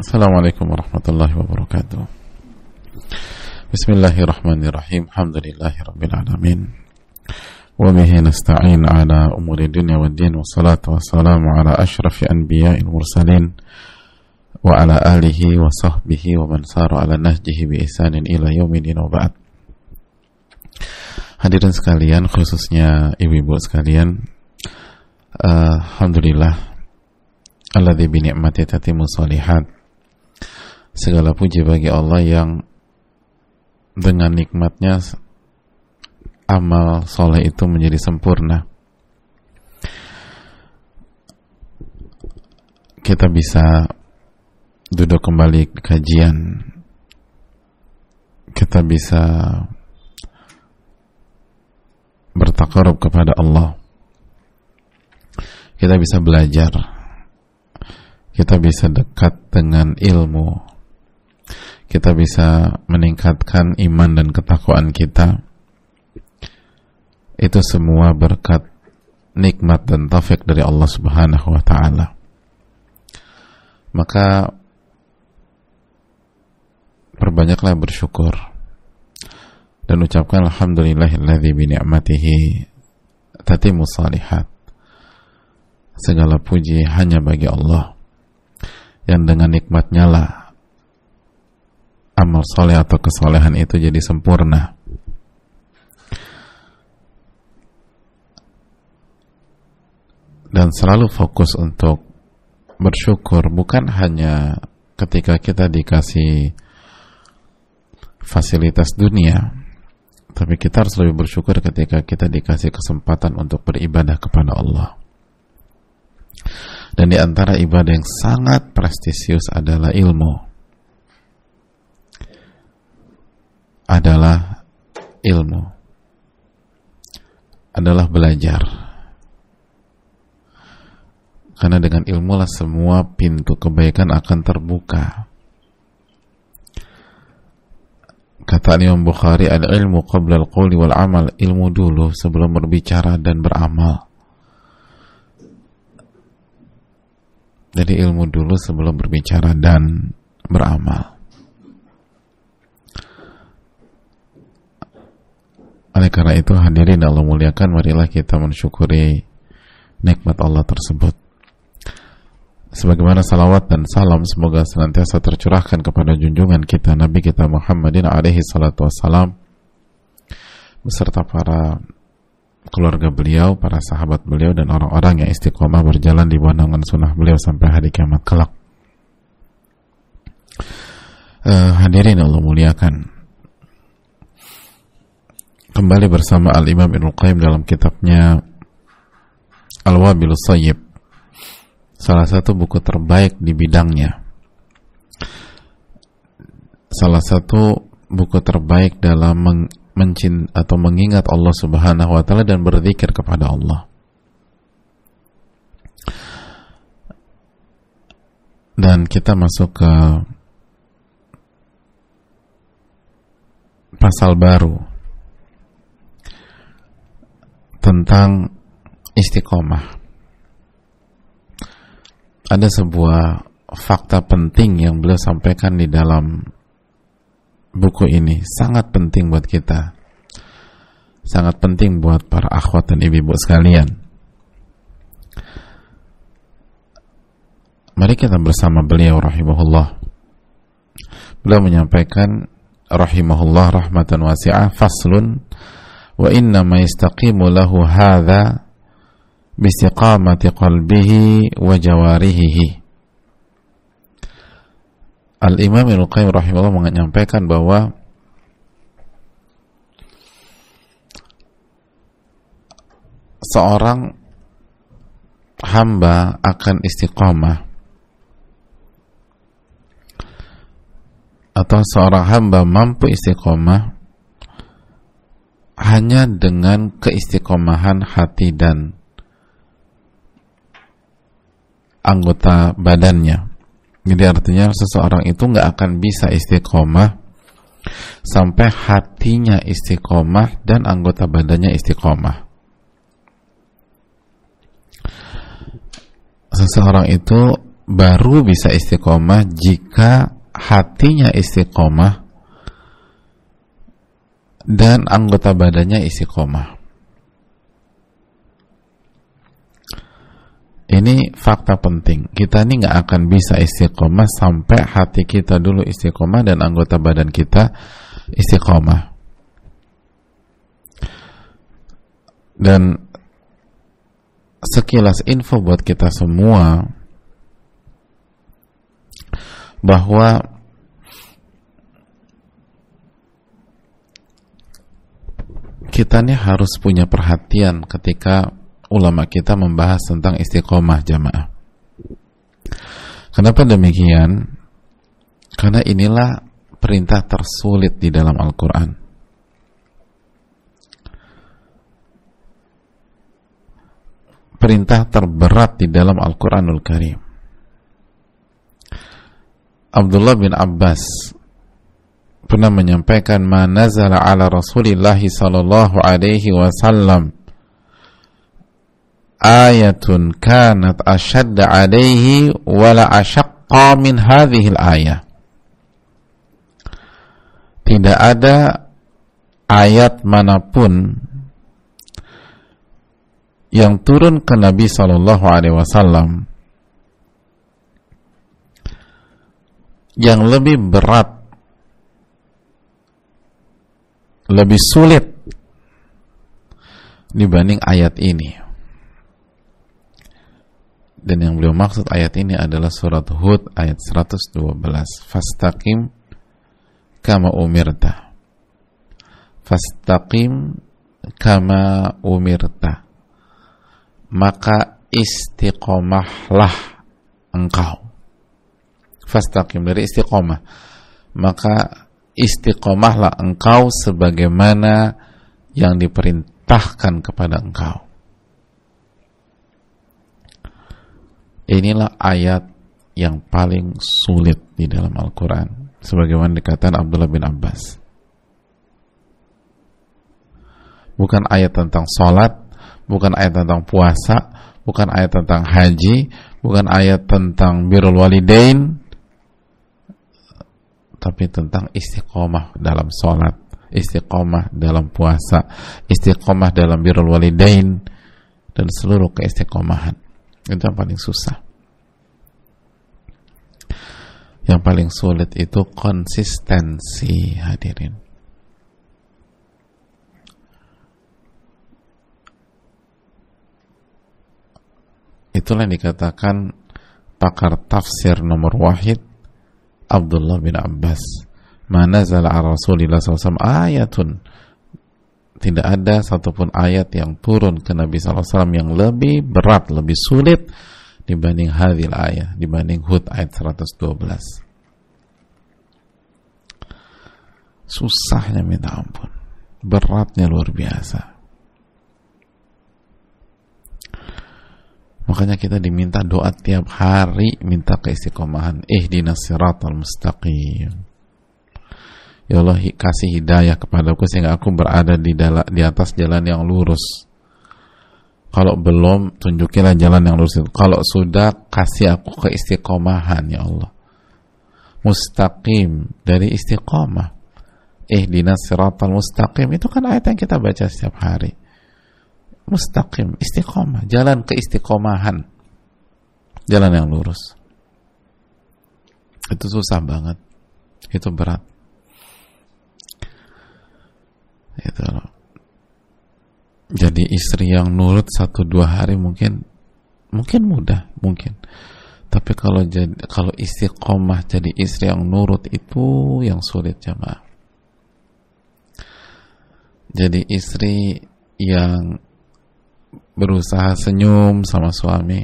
Assalamualaikum warahmatullahi wabarakatuh. الله وبركاته بسم الله الرحمن الرحيم الحمد لله رب العالمين وبه نستعين على أمور الدنيا والدين والصلاة والسلام على أشرف أنبياء المرسلين وعلى آله وصحبه ومن سار على نهجه بإحسان إلى يوم الدين وبعد Hadirin sekalian, khususnya ibu-ibu sekalian, Alhamdulillah, Alladhi bi tatimu salihat Segala puji bagi Allah yang dengan nikmatnya amal soleh itu menjadi sempurna. Kita bisa duduk kembali ke kajian. Kita bisa bertakarub kepada Allah. Kita bisa belajar. Kita bisa dekat dengan ilmu kita bisa meningkatkan iman dan ketakwaan kita itu semua berkat nikmat dan taufik dari Allah Subhanahu wa taala. Maka perbanyaklah bersyukur dan ucapkan alhamdulillahilladzi bi ni'matihi tatimu salihat. Segala puji hanya bagi Allah yang dengan nikmatnya lah amal soleh atau kesolehan itu jadi sempurna. Dan selalu fokus untuk bersyukur bukan hanya ketika kita dikasih fasilitas dunia, tapi kita harus lebih bersyukur ketika kita dikasih kesempatan untuk beribadah kepada Allah. Dan di antara ibadah yang sangat prestisius adalah ilmu. adalah ilmu adalah belajar karena dengan ilmu lah semua pintu kebaikan akan terbuka kata Imam Bukhari ada ilmu qabla al wal amal ilmu dulu sebelum berbicara dan beramal jadi ilmu dulu sebelum berbicara dan beramal Oleh karena itu hadirin Allah muliakan marilah kita mensyukuri nikmat Allah tersebut. Sebagaimana salawat dan salam semoga senantiasa tercurahkan kepada junjungan kita Nabi kita Muhammadin alaihi salatu wassalam beserta para keluarga beliau, para sahabat beliau dan orang-orang yang istiqomah berjalan di wanangan sunnah beliau sampai hari kiamat kelak. Uh, hadirin Allah muliakan kembali bersama Al-Imam Ibn Qayyim dalam kitabnya Al-Wabil Sayyib salah satu buku terbaik di bidangnya salah satu buku terbaik dalam meng mencin atau mengingat Allah Subhanahu wa taala dan berzikir kepada Allah dan kita masuk ke pasal baru tentang istiqomah. Ada sebuah fakta penting yang beliau sampaikan di dalam buku ini, sangat penting buat kita. Sangat penting buat para akhwat dan ibu-ibu sekalian. Mari kita bersama beliau rahimahullah. Beliau menyampaikan rahimahullah rahmatan wasi'ah faslun wa inna ma yastaqimu lahu hadza bistiqamati qalbihi wa jawarihihi Al-Imam Ibnu Qayyim rahimahullah menyampaikan bahwa seorang hamba akan istiqamah atau seorang hamba mampu istiqamah hanya dengan keistiqomahan hati dan anggota badannya. Jadi artinya seseorang itu nggak akan bisa istiqomah sampai hatinya istiqomah dan anggota badannya istiqomah. Seseorang itu baru bisa istiqomah jika hatinya istiqomah dan anggota badannya isi koma. Ini fakta penting. Kita ini nggak akan bisa istiqomah sampai hati kita dulu istiqomah dan anggota badan kita istiqomah. Dan sekilas info buat kita semua bahwa kita ini harus punya perhatian ketika ulama kita membahas tentang istiqomah jamaah. Kenapa demikian? Karena inilah perintah tersulit di dalam Al-Quran. Perintah terberat di dalam Al-Quranul Karim. Abdullah bin Abbas pernah menyampaikan "Ma nazala ala Rasulillah sallallahu alaihi wasallam ayatun kanat ashadda alaihi wala ashaqqa min hadhil ayah tidak ada ayat manapun yang turun ke Nabi sallallahu Alaihi Wasallam yang lebih berat lebih sulit dibanding ayat ini. Dan yang beliau maksud ayat ini adalah surat Hud ayat 112. Fastaqim kama umirta. Fastaqim kama umirta. Maka istiqomahlah engkau. Fastaqim dari istiqomah. Maka istiqomahlah engkau sebagaimana yang diperintahkan kepada engkau. Inilah ayat yang paling sulit di dalam Al-Quran, sebagaimana dikatakan Abdullah bin Abbas. Bukan ayat tentang sholat, bukan ayat tentang puasa, bukan ayat tentang haji, bukan ayat tentang birul walidain, tapi tentang istiqomah dalam sholat istiqomah dalam puasa istiqomah dalam birrul walidain dan seluruh keistiqomahan itu yang paling susah yang paling sulit itu konsistensi hadirin itulah yang dikatakan pakar tafsir nomor wahid Abdullah bin Abbas mana zala Rasulillah SAW ayatun tidak ada satupun ayat yang turun ke Nabi SAW yang lebih berat, lebih sulit dibanding hadil ayat, dibanding Hud ayat 112. Susahnya minta ampun. Beratnya luar biasa. Makanya kita diminta doa tiap hari minta keistiqomahan. eh dinasiratul mustaqim. Ya Allah kasih hidayah kepadaku sehingga aku berada di, dalam di atas jalan yang lurus. Kalau belum, tunjukilah jalan yang lurus. Kalau sudah, kasih aku keistiqomahan, ya Allah. Mustaqim, dari istiqomah. eh dinasiratul mustaqim. Itu kan ayat yang kita baca setiap hari mustaqim, istiqomah, jalan ke istiqomahan, jalan yang lurus. Itu susah banget, itu berat. Itu Jadi istri yang nurut satu dua hari mungkin mungkin mudah mungkin tapi kalau jadi kalau istiqomah jadi istri yang nurut itu yang sulit jemaah jadi istri yang berusaha senyum sama suami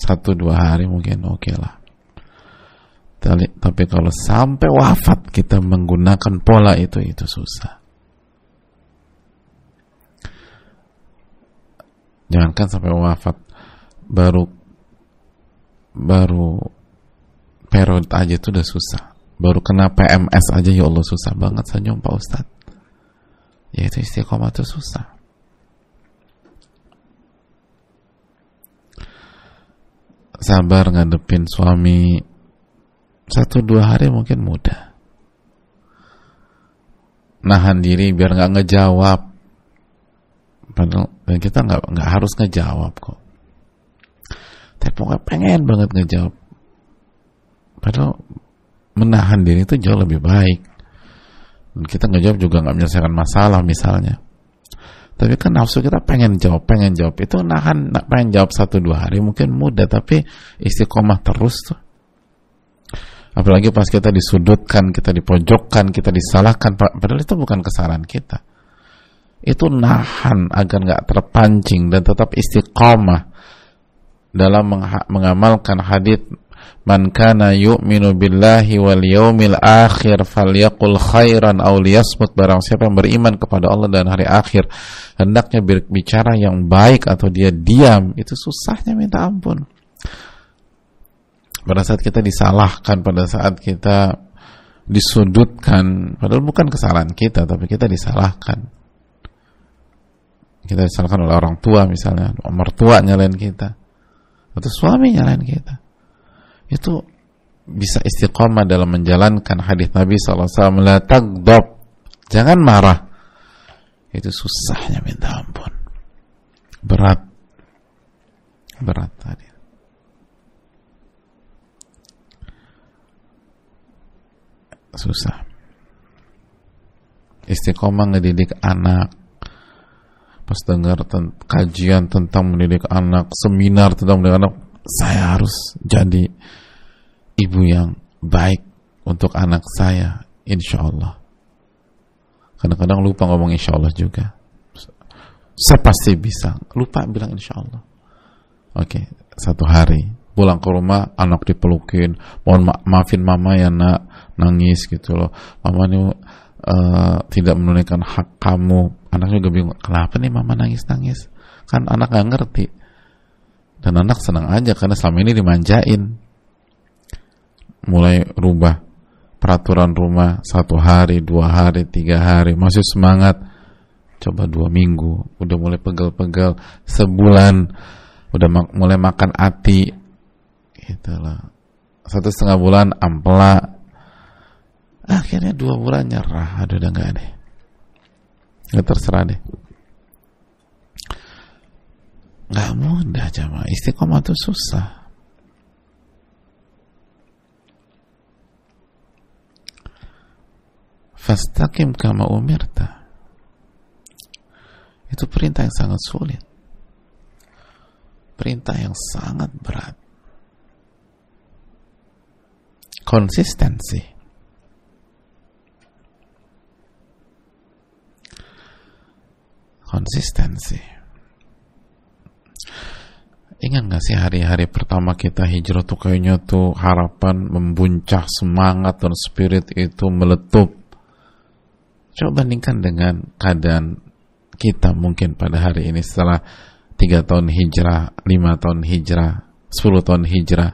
satu dua hari mungkin oke okay lah tapi tapi kalau sampai wafat kita menggunakan pola itu itu susah jangankan sampai wafat baru baru period aja itu udah susah baru kena PMS aja ya Allah susah banget senyum Pak Ustadz ya itu istiqomah itu susah sabar ngadepin suami satu dua hari mungkin mudah nahan diri biar nggak ngejawab padahal kita nggak nggak harus ngejawab kok tapi pokoknya pengen banget ngejawab padahal menahan diri itu jauh lebih baik kita ngejawab juga nggak menyelesaikan masalah misalnya tapi kan nafsu kita pengen jawab, pengen jawab. Itu nahan, pengen jawab satu dua hari mungkin mudah, tapi istiqomah terus tuh. Apalagi pas kita disudutkan, kita dipojokkan, kita disalahkan, padahal itu bukan kesalahan kita. Itu nahan agar nggak terpancing dan tetap istiqomah dalam mengamalkan hadits man kana yu'minu billahi wal yaumil akhir falyaqul khairan aw liyasmut barang siapa yang beriman kepada Allah dan hari akhir hendaknya berbicara yang baik atau dia diam itu susahnya minta ampun pada saat kita disalahkan pada saat kita disudutkan padahal bukan kesalahan kita tapi kita disalahkan kita disalahkan oleh orang tua misalnya mertua nyalain kita atau suami nyalain kita itu bisa istiqomah dalam menjalankan hadis Nabi SAW la tagdob jangan marah itu susahnya minta ampun berat berat tadi susah istiqomah ngedidik anak pas dengar ten kajian tentang mendidik anak seminar tentang mendidik anak saya harus jadi ibu yang baik untuk anak saya insya Allah kadang-kadang lupa ngomong insya Allah juga saya pasti bisa lupa bilang insya Allah oke okay, satu hari pulang ke rumah anak dipelukin mohon ma maafin mama ya nak nangis gitu loh mama ini uh, eh, tidak menunaikan hak kamu anaknya juga bingung kenapa nih mama nangis nangis kan anak gak ngerti dan anak senang aja karena selama ini dimanjain mulai rubah peraturan rumah satu hari, dua hari, tiga hari, masih semangat. Coba dua minggu, udah mulai pegel-pegel, sebulan, udah mak mulai makan ati, itulah Satu setengah bulan ampela, akhirnya dua bulan nyerah, aduh udah nggak deh, nggak terserah deh. Gak mudah coba, istiqomah itu susah. Fastaqim kama umirta. Itu perintah yang sangat sulit. Perintah yang sangat berat. Konsistensi. Konsistensi. Ingat gak sih hari-hari pertama kita hijrah tuh kayaknya tuh harapan membuncah semangat dan spirit itu meletup Coba bandingkan dengan keadaan kita mungkin pada hari ini setelah 3 tahun hijrah, 5 tahun hijrah, 10 tahun hijrah.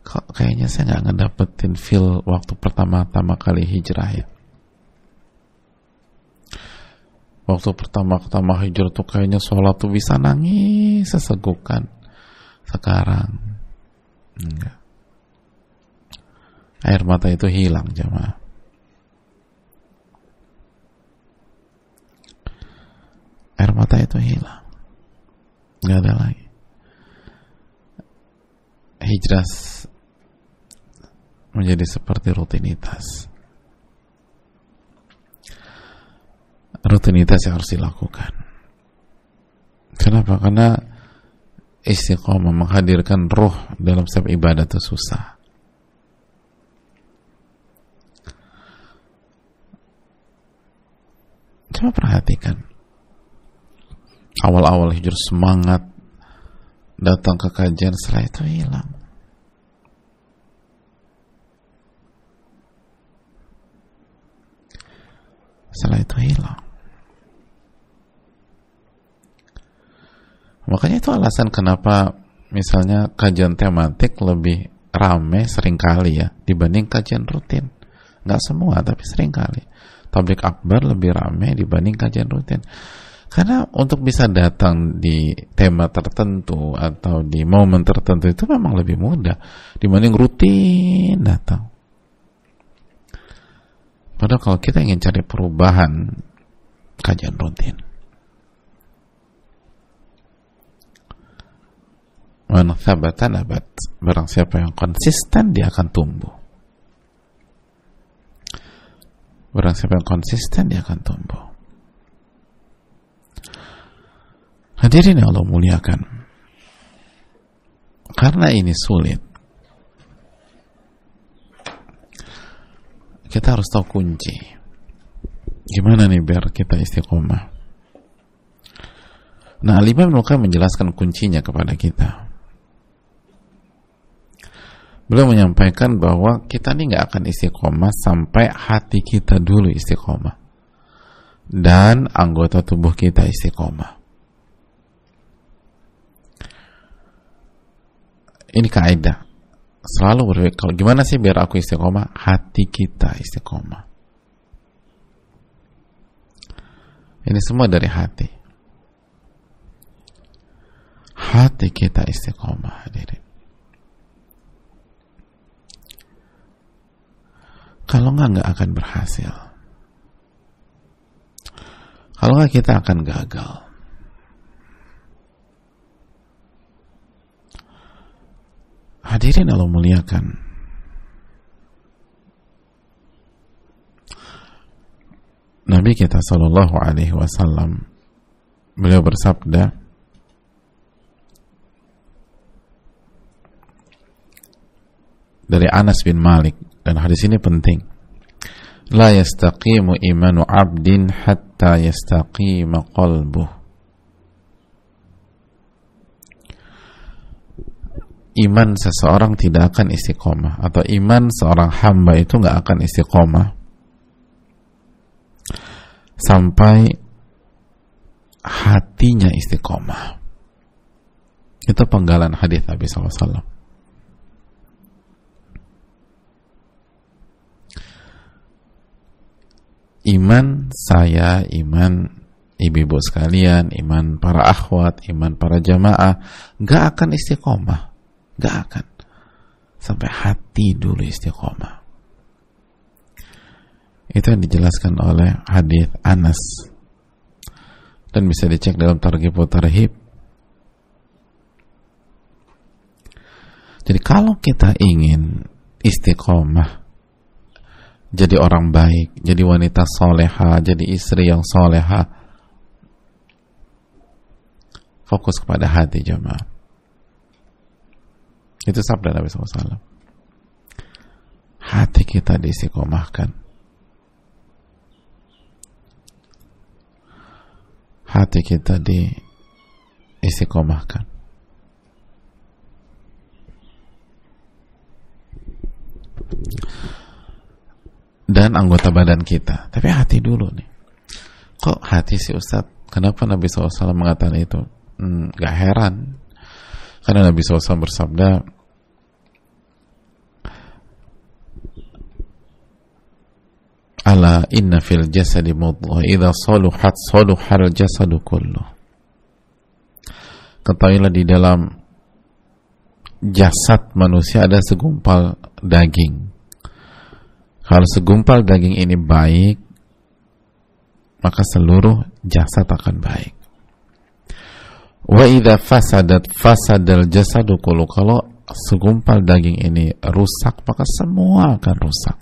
Kok kayaknya saya nggak ngedapetin feel waktu pertama-tama kali hijrah ya. Waktu pertama-tama hijrah tuh kayaknya sholat tuh bisa nangis sesegukan. Sekarang enggak. Air mata itu hilang jemaah air mata itu hilang nggak ada lagi hijrah menjadi seperti rutinitas rutinitas yang harus dilakukan kenapa? karena istiqomah menghadirkan ruh dalam setiap ibadah itu susah coba perhatikan awal-awal hijrah semangat datang ke kajian setelah itu hilang setelah itu hilang makanya itu alasan kenapa misalnya kajian tematik lebih rame seringkali ya dibanding kajian rutin nggak semua tapi seringkali tablik akbar lebih rame dibanding kajian rutin karena untuk bisa datang di tema tertentu atau di momen tertentu itu memang lebih mudah dibanding rutin datang. Padahal kalau kita ingin cari perubahan kajian rutin. Man abad, Barang siapa yang konsisten dia akan tumbuh. Barang siapa yang konsisten dia akan tumbuh. Hadirin yang Allah muliakan. Karena ini sulit. Kita harus tahu kunci. Gimana nih biar kita istiqomah? Nah, Alimah imam menjelaskan kuncinya kepada kita. Beliau menyampaikan bahwa kita ini nggak akan istiqomah sampai hati kita dulu istiqomah dan anggota tubuh kita istiqomah. ini kaidah selalu berpikir kalau gimana sih biar aku istiqomah hati kita istiqomah ini semua dari hati hati kita istiqomah hadirin kalau nggak nggak akan berhasil kalau nggak kita akan gagal Hadirin Allah muliakan. Nabi kita Sallallahu Alaihi Wasallam beliau bersabda, dari Anas bin Malik dan hadis ini penting. La yastaqimu imanu 'abdin hatta yastaqima qalbuh. iman seseorang tidak akan istiqomah atau iman seorang hamba itu nggak akan istiqomah sampai hatinya istiqomah itu penggalan hadis Nabi SAW iman saya iman ibu-ibu sekalian, iman para akhwat, iman para jamaah, nggak akan istiqomah. Gak akan. Sampai hati dulu istiqomah. Itu yang dijelaskan oleh hadis Anas. Dan bisa dicek dalam targib tarhib. Jadi kalau kita ingin istiqomah, jadi orang baik, jadi wanita soleha, jadi istri yang soleha, fokus kepada hati jemaah. Itu sabda Nabi SAW. Hati kita disikomahkan. Hati kita disikomahkan. Dan anggota badan kita. Tapi hati dulu nih. Kok hati sih Ustadz? Kenapa Nabi SAW mengatakan itu? Hmm, gak heran karena Nabi SAW bersabda, Ala inna fil jasadi mudghah idza saluhat saluhal jasadu kullu. Ketahuilah di dalam jasad manusia ada segumpal daging. Kalau segumpal daging ini baik, maka seluruh jasad akan baik. Wa idza fasadat fasadal jasadu kulu. Kalau segumpal daging ini rusak, maka semua akan rusak.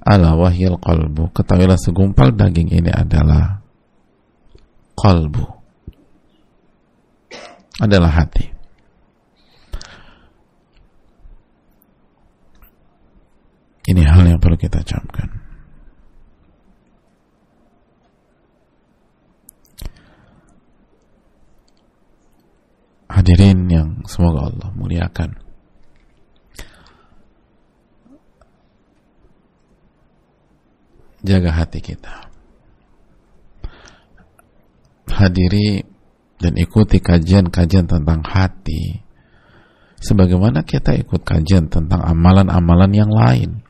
Ala wahyil qalbu. Ketahuilah segumpal daging ini adalah qalbu. Adalah hati. Ini hal yang perlu kita camkan. Hadirin yang semoga Allah muliakan. Jaga hati kita. Hadiri dan ikuti kajian-kajian tentang hati sebagaimana kita ikut kajian tentang amalan-amalan yang lain.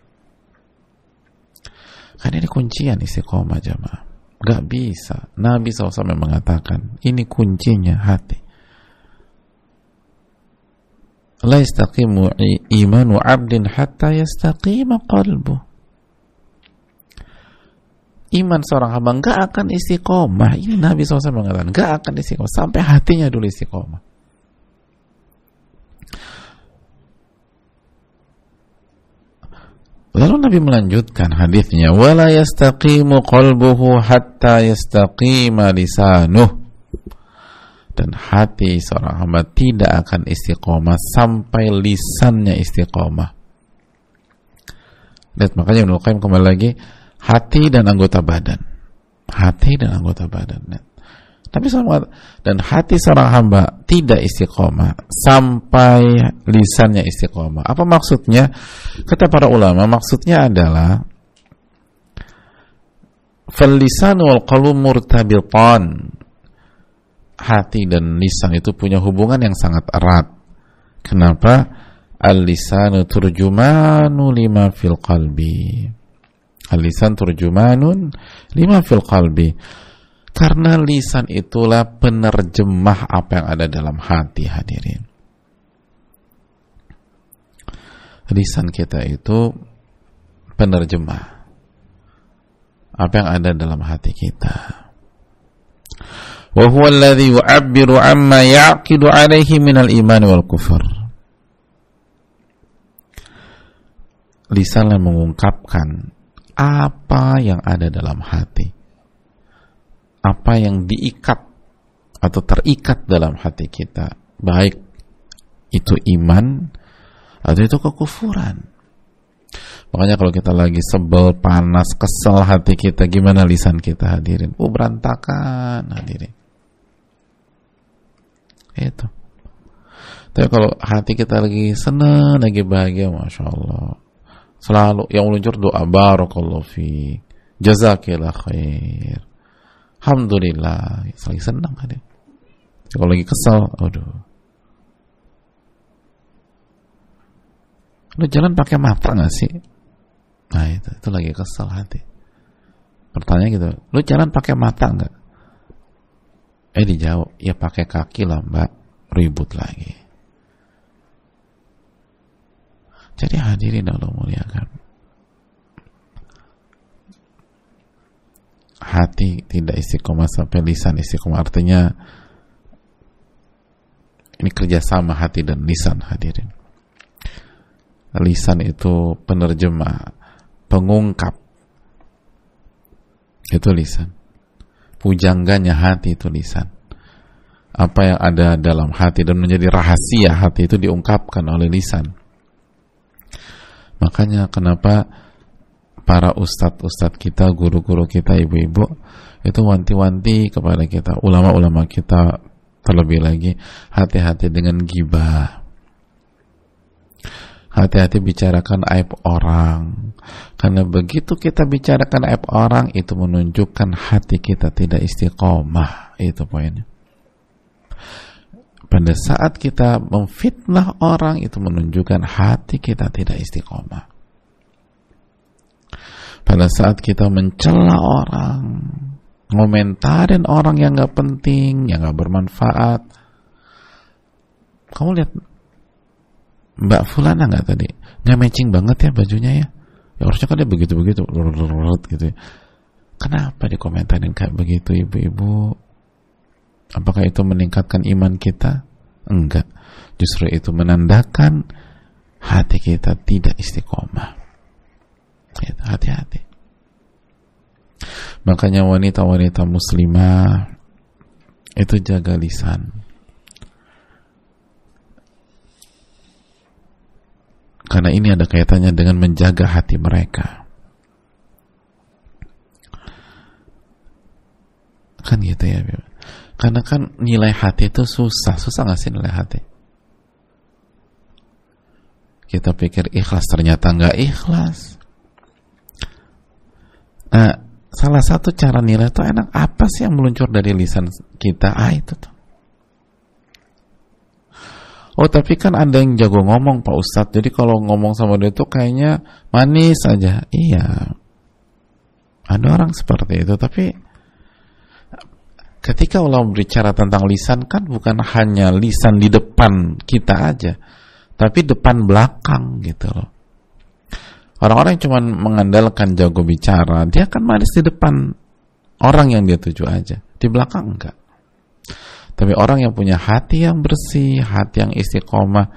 Kan ini kuncian istiqomah jamaah. Gak bisa. Nabi SAW mengatakan, ini kuncinya hati la yastaqimu imanu abdin hatta yastaqima qalbu iman seorang hamba nggak akan istiqomah ini Nabi SAW mengatakan nggak akan istiqomah sampai hatinya dulu istiqomah Lalu Nabi melanjutkan hadisnya, "Wala yastaqimu qalbuhu hatta yastaqima lisanuhu." dan hati seorang hamba tidak akan istiqomah sampai lisannya istiqomah. Lihat makanya Ibnu kembali lagi hati dan anggota badan. Hati dan anggota badan. Lihat. Tapi sama dan hati seorang hamba tidak istiqomah sampai lisannya istiqomah. Apa maksudnya? Kata para ulama, maksudnya adalah wal وَالْقَلُمُ مُرْتَبِطَانِ hati dan lisan itu punya hubungan yang sangat erat. Kenapa? Al-lisanu turjumanu lima fil qalbi. Al-lisan turjumanun lima fil qalbi. Karena lisan itulah penerjemah apa yang ada dalam hati hadirin. Lisan kita itu penerjemah apa yang ada dalam hati kita. وهو الذي يعبر عما يعقد عليه من الإيمان والكفر. wal lisanlah mengungkapkan apa yang ada dalam hati apa yang diikat atau terikat dalam hati kita baik itu iman atau itu kekufuran makanya kalau kita lagi sebel panas kesel hati kita gimana lisan kita hadirin oh berantakan hadirin itu. Tapi kalau hati kita lagi senang, lagi bahagia, masya Allah, selalu yang meluncur doa barokallahu fi, jazakillah khair, alhamdulillah, lagi senang hati. Kalau lagi kesal, aduh. Lu jalan pakai mata gak sih? Nah itu, itu lagi kesal hati. Pertanyaan gitu, lu jalan pakai mata nggak? Eh dijawab, ya pakai kaki lah mbak, ribut lagi. Jadi hadirin Allah muliakan. Hati tidak istiqomah sampai lisan istiqomah artinya ini kerjasama hati dan lisan hadirin. Lisan itu penerjemah, pengungkap. Itu lisan pujangganya hati itu lisan. Apa yang ada dalam hati dan menjadi rahasia hati itu diungkapkan oleh lisan. Makanya kenapa para ustadz-ustadz kita, guru-guru kita, ibu-ibu itu wanti-wanti kepada kita, ulama-ulama kita terlebih lagi hati-hati dengan gibah hati-hati bicarakan aib orang karena begitu kita bicarakan aib orang itu menunjukkan hati kita tidak istiqomah itu poinnya pada saat kita memfitnah orang itu menunjukkan hati kita tidak istiqomah pada saat kita mencela orang ngomentarin orang yang gak penting yang gak bermanfaat kamu lihat Mbak Fulana nggak tadi? Nggak matching banget ya bajunya ya? Ya harusnya kan dia begitu-begitu, gitu ya. Kenapa dikomentarin kayak begitu ibu-ibu? Apakah itu meningkatkan iman kita? Enggak. Justru itu menandakan hati kita tidak istiqomah. Gitu, hati-hati. Makanya wanita-wanita muslimah itu jaga lisan karena ini ada kaitannya dengan menjaga hati mereka kan gitu ya karena kan nilai hati itu susah susah nggak sih nilai hati kita pikir ikhlas ternyata nggak ikhlas nah salah satu cara nilai itu enak apa sih yang meluncur dari lisan kita ah itu tuh Oh tapi kan ada yang jago ngomong Pak Ustadz Jadi kalau ngomong sama dia itu kayaknya manis aja Iya Ada orang seperti itu Tapi ketika Allah berbicara tentang lisan Kan bukan hanya lisan di depan kita aja Tapi depan belakang gitu loh Orang-orang yang cuma mengandalkan jago bicara Dia kan manis di depan orang yang dia tuju aja Di belakang enggak tapi orang yang punya hati yang bersih, hati yang istiqomah,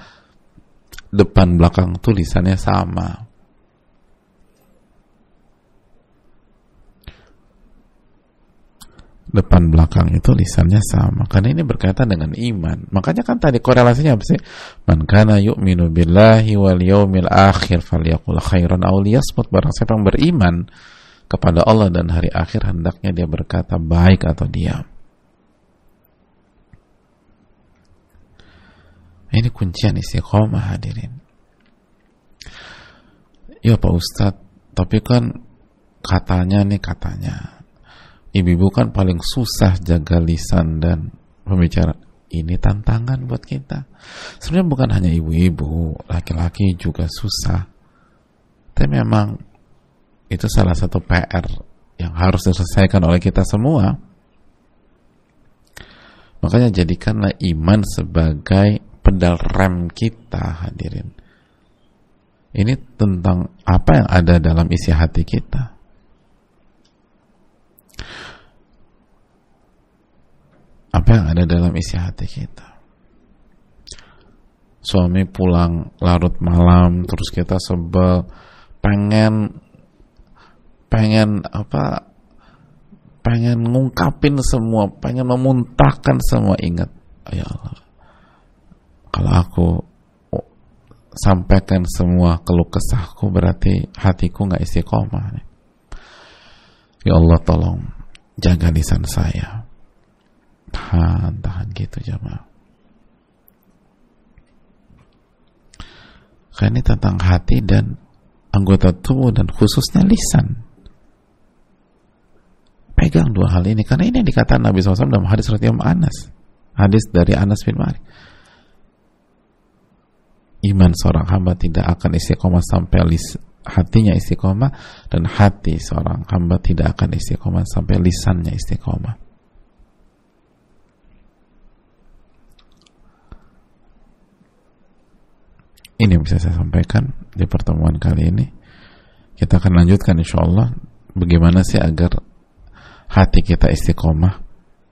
depan belakang tulisannya sama. depan belakang itu lisannya sama karena ini berkaitan dengan iman makanya kan tadi korelasinya apa sih man kana yu'minu billahi wal yaumil akhir falyaqul khairan aw liyasmut barang siapa yang beriman kepada Allah dan hari akhir hendaknya dia berkata baik atau diam Ini kuncian istiqomah hadirin. Ya Pak Ustadz, tapi kan katanya nih katanya. Ibu-ibu kan paling susah jaga lisan dan pembicaraan. Ini tantangan buat kita. Sebenarnya bukan hanya ibu-ibu, laki-laki juga susah. Tapi memang itu salah satu PR yang harus diselesaikan oleh kita semua. Makanya jadikanlah iman sebagai pedal rem kita hadirin ini tentang apa yang ada dalam isi hati kita apa yang ada dalam isi hati kita suami pulang larut malam terus kita sebel pengen pengen apa pengen ngungkapin semua pengen memuntahkan semua ingat ya Allah kalau aku sampaikan semua keluh kesahku berarti hatiku nggak istiqomah ya Allah tolong jaga lisan saya tahan tahan gitu jemaah. karena ini tentang hati dan anggota tubuh dan khususnya lisan pegang dua hal ini karena ini yang dikatakan Nabi SAW dalam hadis riwayat Anas hadis dari Anas bin Malik iman seorang hamba tidak akan istiqomah sampai lis hatinya istiqomah dan hati seorang hamba tidak akan istiqomah sampai lisannya istiqomah. Ini yang bisa saya sampaikan di pertemuan kali ini. Kita akan lanjutkan insya Allah bagaimana sih agar hati kita istiqomah.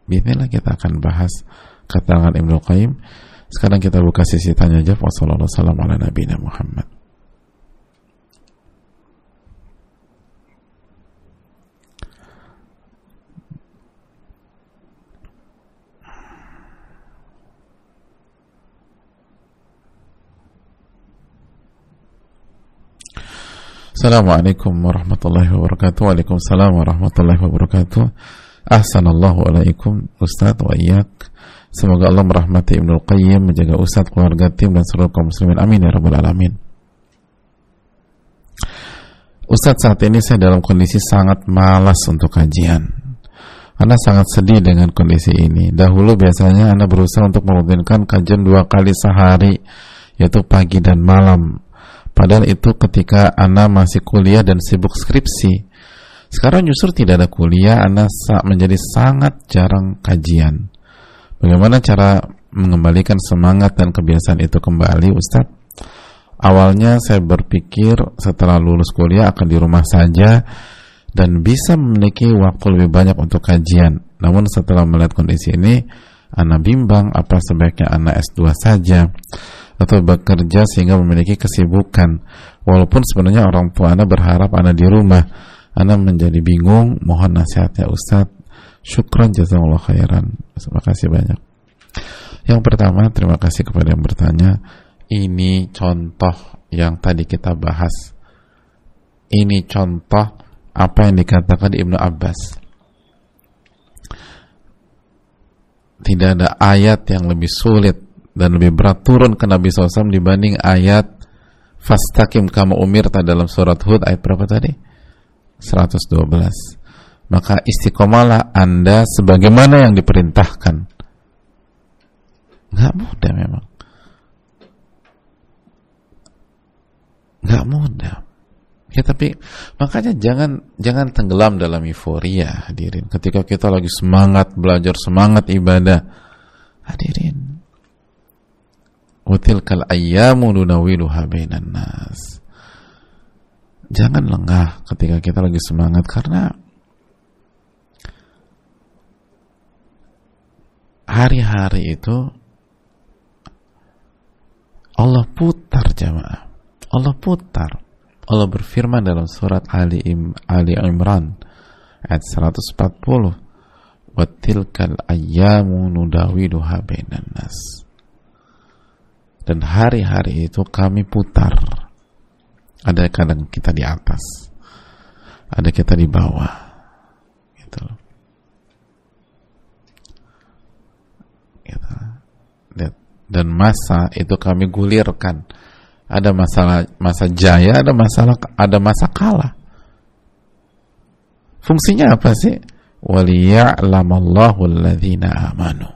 Bismillah kita akan bahas keterangan Ibnu Qayyim sekarang kita buka sisi tanya jawab. Wassalamualaikum warahmatullahi wabarakatuh. Assalamualaikum warahmatullahi wabarakatuh Waalaikumsalam warahmatullahi wabarakatuh Ahsanallahu alaikum Ustaz wa iyak Semoga Allah merahmati Ibnu Qayyim, menjaga Ustadz, keluarga, tim, dan seluruh kaum muslimin. Amin ya rabbal alamin. Ustadz saat ini saya dalam kondisi sangat malas untuk kajian. Anda sangat sedih dengan kondisi ini. Dahulu biasanya Anda berusaha untuk memungkinkan kajian dua kali sehari, yaitu pagi dan malam. Padahal itu ketika Anda masih kuliah dan sibuk skripsi. Sekarang justru tidak ada kuliah, Anda menjadi sangat jarang kajian. Bagaimana cara mengembalikan semangat dan kebiasaan itu kembali, Ustadz? Awalnya saya berpikir setelah lulus kuliah akan di rumah saja dan bisa memiliki waktu lebih banyak untuk kajian. Namun setelah melihat kondisi ini, Ana bimbang apa sebaiknya Ana S2 saja atau bekerja sehingga memiliki kesibukan. Walaupun sebenarnya orang tua Ana berharap Ana di rumah. Ana menjadi bingung, mohon nasihatnya Ustadz. Syukran Allah khairan. Terima kasih banyak. Yang pertama, terima kasih kepada yang bertanya. Ini contoh yang tadi kita bahas. Ini contoh apa yang dikatakan Ibnu Abbas. Tidak ada ayat yang lebih sulit dan lebih berat turun ke Nabi SAW dibanding ayat Fastakim kamu umirta dalam surat Hud ayat berapa tadi? 112 maka istiqomalah Anda sebagaimana yang diperintahkan. Nggak mudah memang. Nggak mudah. Ya tapi makanya jangan jangan tenggelam dalam euforia hadirin. Ketika kita lagi semangat belajar, semangat ibadah. Hadirin. Utilkal ayyamu nunawiluha nas. Jangan lengah ketika kita lagi semangat karena hari-hari itu Allah putar jamaah. Allah putar. Allah berfirman dalam surat Ali, Im, Ali Imran ayat 140. Watilkal ayyamu nudawiluha nas. Dan hari-hari itu kami putar. Ada kadang kita di atas, ada kita di bawah. Gitu Gitu. Dan masa itu kami gulirkan. Ada masalah masa jaya, ada masalah ada masa kalah. Fungsinya apa sih? Waliya'lamallahu alladhina amanu.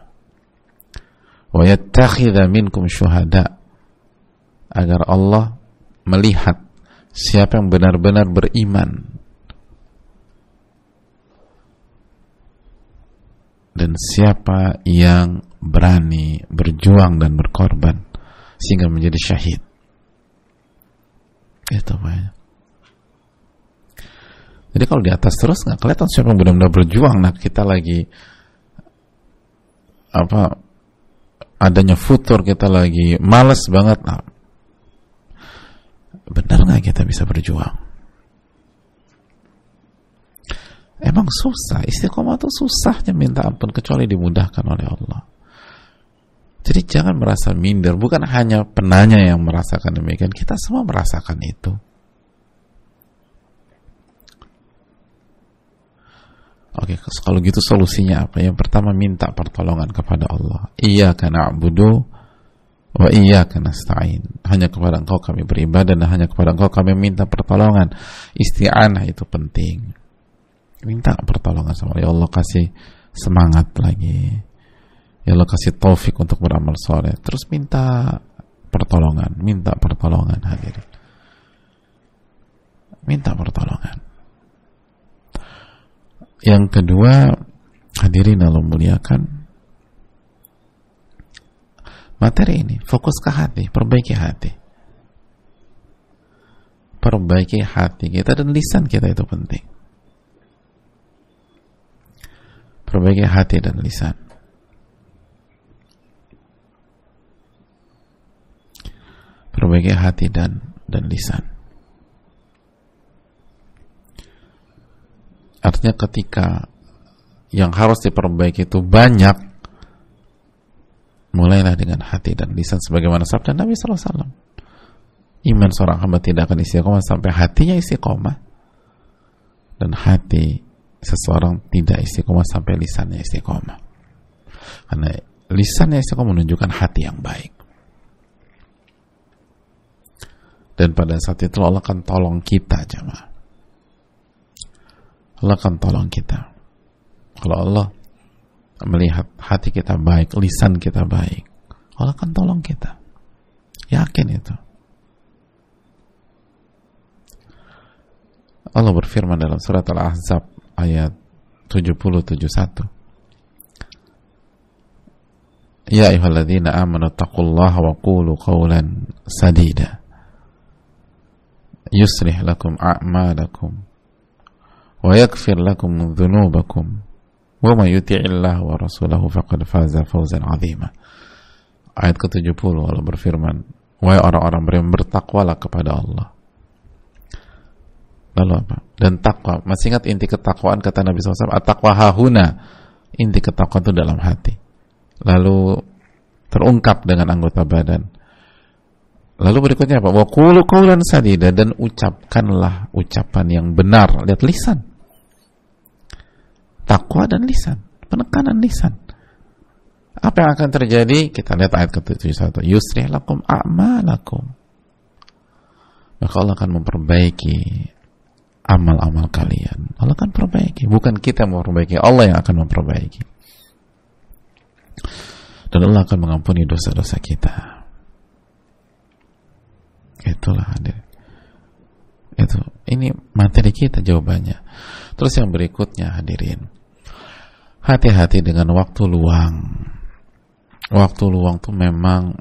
Wa yattakhidha minkum syuhada. Agar Allah melihat siapa yang benar-benar beriman dan siapa yang berani berjuang dan berkorban sehingga menjadi syahid itu banyak jadi kalau di atas terus nggak kelihatan siapa yang benar-benar berjuang nah kita lagi apa adanya futur kita lagi males banget nah, benar nggak kita bisa berjuang Emang susah, istiqomah itu susahnya minta ampun kecuali dimudahkan oleh Allah. Jadi jangan merasa minder, bukan hanya penanya yang merasakan demikian, kita semua merasakan itu. Oke, kalau gitu solusinya apa? Yang pertama minta pertolongan kepada Allah. Iya karena abudu wa iya karena stain. Hanya kepada Engkau kami beribadah dan hanya kepada Engkau kami minta pertolongan. Isti'anah itu penting. Minta pertolongan sama Allah. Ya Allah kasih semangat lagi ya Allah kasih taufik untuk beramal soleh terus minta pertolongan minta pertolongan hadirin minta pertolongan yang kedua hadirin Allah muliakan materi ini fokus ke hati perbaiki hati perbaiki hati kita dan lisan kita itu penting perbaiki hati dan lisan perbaiki hati dan dan lisan artinya ketika yang harus diperbaiki itu banyak mulailah dengan hati dan lisan sebagaimana sabda Nabi SAW iman seorang hamba tidak akan koma sampai hatinya isi koma dan hati seseorang tidak isi koma sampai lisannya isi koma karena lisannya isi koma menunjukkan hati yang baik Dan pada saat itu Allah akan tolong kita jemaah. Allah akan tolong kita. Kalau Allah melihat hati kita baik, lisan kita baik, Allah akan tolong kita. Yakin itu. Allah berfirman dalam surat Al-Ahzab ayat tujuh satu, Ya ayyuhalladzina amanu taqullaha wa qulu qawlan sadida. يصلح لكم أعمالكم ويغفر لكم ذنوبكم وما يطع الله ورسوله فقد فاز فوزا عظيما Ayat ke-70 Allah berfirman Wahai orang-orang yang bertakwalah kepada Allah Lalu apa? Dan takwa Masih ingat inti ketakwaan kata Nabi SAW At-taqwa hahuna Inti ketakwaan itu dalam hati Lalu terungkap dengan anggota badan Lalu berikutnya apa? Wa qulu qawlan sadida dan ucapkanlah ucapan yang benar. Lihat lisan. Takwa dan lisan, penekanan lisan. Apa yang akan terjadi? Kita lihat ayat ke-71. Yusrih lakum a'malakum. Maka Allah akan memperbaiki amal-amal kalian. Allah akan perbaiki, bukan kita yang memperbaiki, Allah yang akan memperbaiki. Dan Allah akan mengampuni dosa-dosa kita itulah hadir itu ini materi kita jawabannya terus yang berikutnya hadirin hati-hati dengan waktu luang waktu luang tuh memang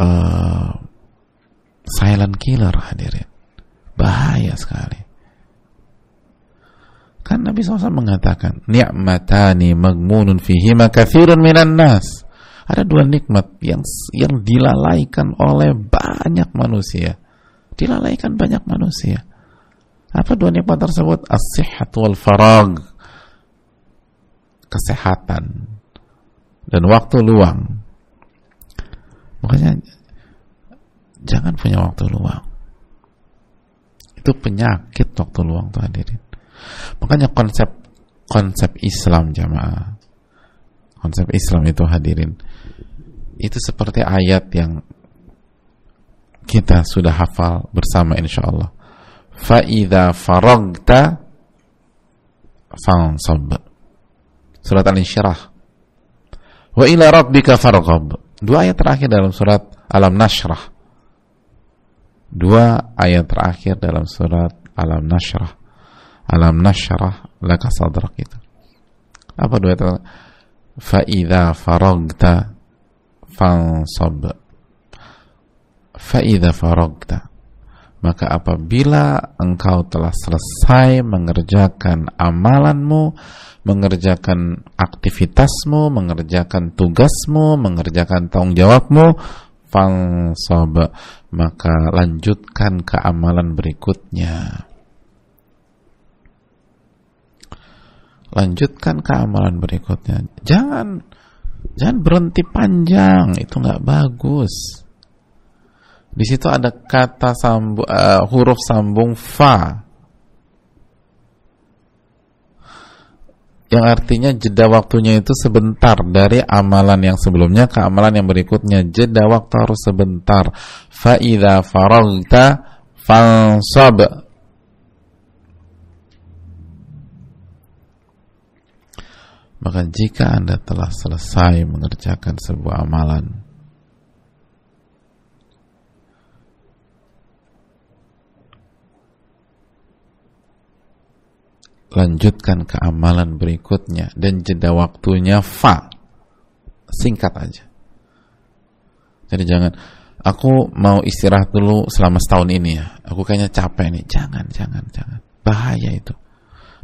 uh, silent killer hadirin bahaya sekali kan Nabi SAW mengatakan ni'matani magmunun fihima kathirun minan nas ada dua nikmat yang yang dilalaikan oleh banyak manusia. Dilalaikan banyak manusia. Apa dua nikmat tersebut? As-sihat wal farag. Kesehatan dan waktu luang. Makanya jangan punya waktu luang. Itu penyakit waktu luang tuh hadirin. Makanya konsep konsep Islam jamaah konsep Islam itu hadirin itu seperti ayat yang kita sudah hafal bersama insya Allah fa'idha faragta fansab surat al-insyirah wa ila rabbika farghab dua ayat terakhir dalam surat alam nashrah dua ayat terakhir dalam surat alam nashrah alam nashrah laka sadrak itu apa dua ayat terakhir? Fa'idha faragta fansab Fa'idha faragta maka apabila engkau telah selesai mengerjakan amalanmu, mengerjakan aktivitasmu, mengerjakan tugasmu, mengerjakan tanggung jawabmu, fansab, maka lanjutkan ke amalan berikutnya. lanjutkan ke amalan berikutnya jangan jangan berhenti panjang itu nggak bagus di situ ada kata sambu, uh, huruf sambung fa yang artinya jeda waktunya itu sebentar dari amalan yang sebelumnya ke amalan yang berikutnya jeda waktu harus sebentar faida faragta fansab Maka jika Anda telah selesai mengerjakan sebuah amalan, lanjutkan ke amalan berikutnya dan jeda waktunya fa singkat aja. Jadi jangan aku mau istirahat dulu selama setahun ini ya. Aku kayaknya capek nih. Jangan, jangan, jangan. Bahaya itu.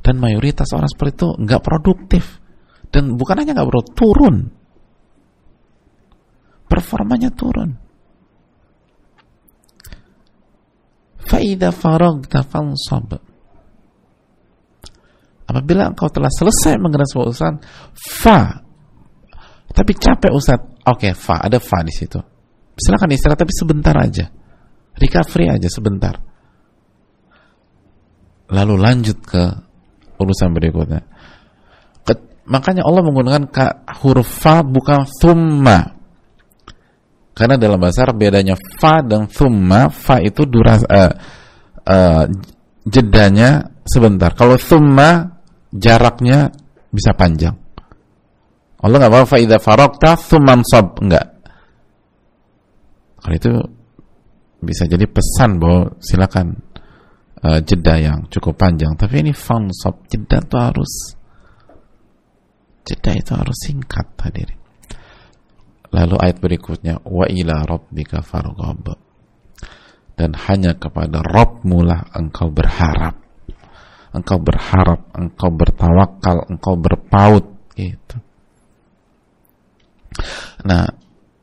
Dan mayoritas orang seperti itu nggak produktif dan bukan hanya nggak perlu turun. Performanya turun. Fa'idha faragta fansab. Apabila engkau telah selesai mengerjakan sebuah urusan, fa. Tapi capek ustad Oke, fa. Ada fa di situ. Silakan istirahat tapi sebentar aja. Recovery aja sebentar. Lalu lanjut ke urusan berikutnya. Makanya Allah menggunakan huruf fa bukan thumma. Karena dalam bahasa Arab bedanya fa dan thumma, fa itu duras uh, eh, uh, eh, jedanya sebentar. Kalau thumma jaraknya bisa panjang. Allah nggak bawa faida farokta thumman sob nggak. Kalau itu bisa jadi pesan bahwa silakan uh, jeda yang cukup panjang. Tapi ini fun sob jeda tuh harus jeda itu harus singkat hadirin lalu ayat berikutnya wa ila rabbika farghab dan hanya kepada Rabbmu lah engkau berharap engkau berharap engkau bertawakal engkau berpaut gitu nah